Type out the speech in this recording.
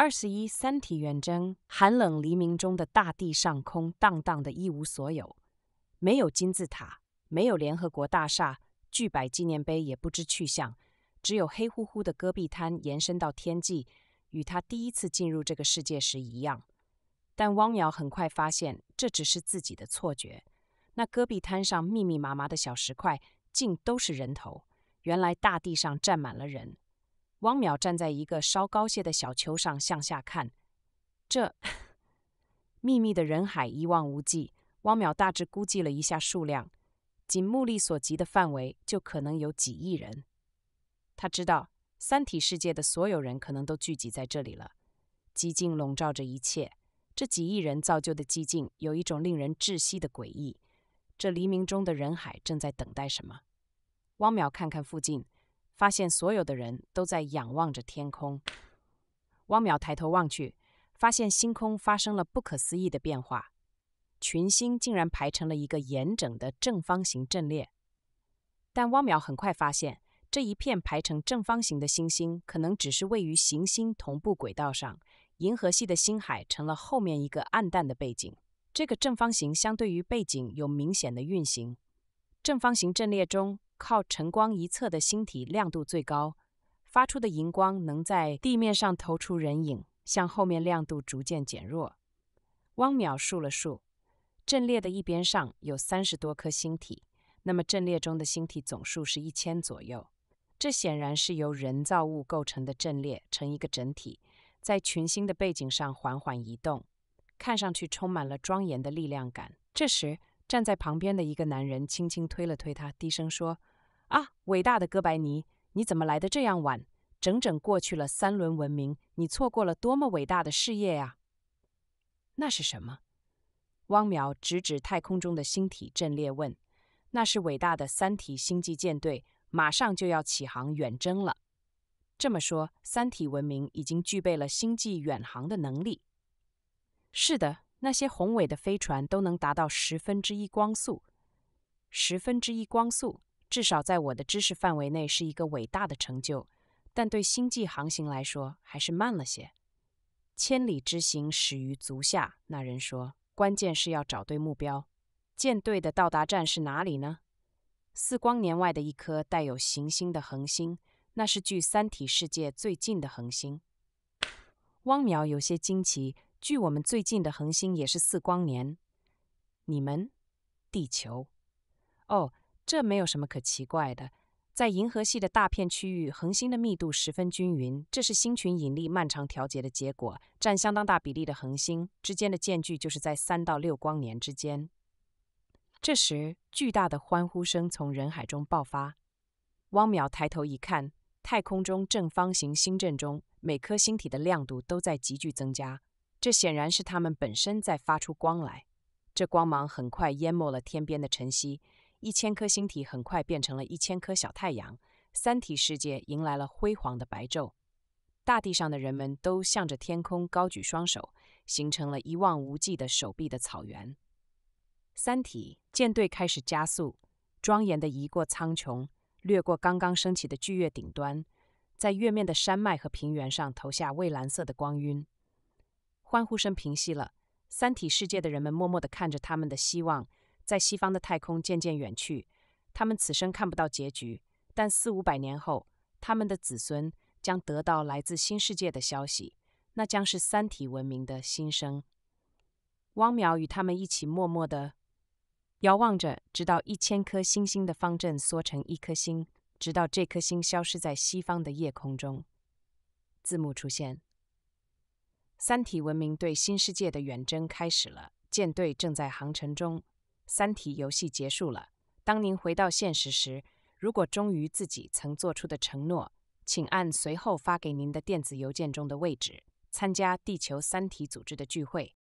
二十一，《三体》远征，寒冷黎明中的大地上空，荡荡的一无所有，没有金字塔，没有联合国大厦，巨摆纪念碑也不知去向，只有黑乎乎的戈壁滩延伸到天际，与他第一次进入这个世界时一样。但汪淼很快发现，这只是自己的错觉。那戈壁滩上密密麻麻的小石块，竟都是人头，原来大地上站满了人。汪淼站在一个稍高些的小丘上向下看，这秘密的人海一望无际。汪淼大致估计了一下数量，仅目力所及的范围就可能有几亿人。他知道三体世界的所有人可能都聚集在这里了。寂静笼罩着一切，这几亿人造就的寂静有一种令人窒息的诡异。这黎明中的人海正在等待什么？汪淼看看附近。发现所有的人都在仰望着天空。汪淼抬头望去，发现星空发生了不可思议的变化，群星竟然排成了一个严整的正方形阵列。但汪淼很快发现，这一片排成正方形的星星，可能只是位于行星同步轨道上。银河系的星海成了后面一个暗淡的背景。这个正方形相对于背景有明显的运行。正方形阵列中。靠晨光一侧的星体亮度最高，发出的荧光能在地面上投出人影，向后面亮度逐渐减弱。汪淼数了数，阵列的一边上有三十多颗星体，那么阵列中的星体总数是一千左右。这显然是由人造物构成的阵列，成一个整体，在群星的背景上缓缓移动，看上去充满了庄严的力量感。这时。站在旁边的一个男人轻轻推了推他，低声说：“啊，伟大的哥白尼，你怎么来的这样晚？整整过去了三轮文明，你错过了多么伟大的事业呀！”“那是什么？”汪淼直指太空中的星体阵列问，“那是伟大的三体星际舰队，马上就要起航远征了。”“这么说，三体文明已经具备了星际远航的能力？”“是的。”那些宏伟的飞船都能达到十分之一光速，十分之一光速，至少在我的知识范围内是一个伟大的成就，但对星际航行来说还是慢了些。千里之行，始于足下。那人说，关键是要找对目标。舰队的到达站是哪里呢？四光年外的一颗带有行星的恒星，那是距《三体世界》最近的恒星。汪淼有些惊奇。距我们最近的恒星也是四光年。你们，地球，哦，这没有什么可奇怪的。在银河系的大片区域，恒星的密度十分均匀，这是星群引力漫长调节的结果。占相当大比例的恒星之间的间距就是在三到六光年之间。这时，巨大的欢呼声从人海中爆发。汪淼抬头一看，太空中正方形星阵中每颗星体的亮度都在急剧增加。这显然是它们本身在发出光来。这光芒很快淹没了天边的晨曦，一千颗星体很快变成了一千颗小太阳，三体世界迎来了辉煌的白昼。大地上的人们都向着天空高举双手，形成了一望无际的手臂的草原。三体舰队开始加速，庄严地移过苍穹，掠过刚刚升起的巨月顶端，在月面的山脉和平原上投下蔚蓝色的光晕。欢呼声平息了，三体世界的人们默默地看着他们的希望在西方的太空渐渐远去。他们此生看不到结局，但四五百年后，他们的子孙将得到来自新世界的消息，那将是三体文明的新生。汪淼与他们一起默默地遥望着，直到一千颗星星的方阵缩成一颗星，直到这颗星消失在西方的夜空中。字幕出现。三体文明对新世界的远征开始了，舰队正在航程中。三体游戏结束了。当您回到现实时，如果忠于自己曾做出的承诺，请按随后发给您的电子邮件中的位置参加地球三体组织的聚会。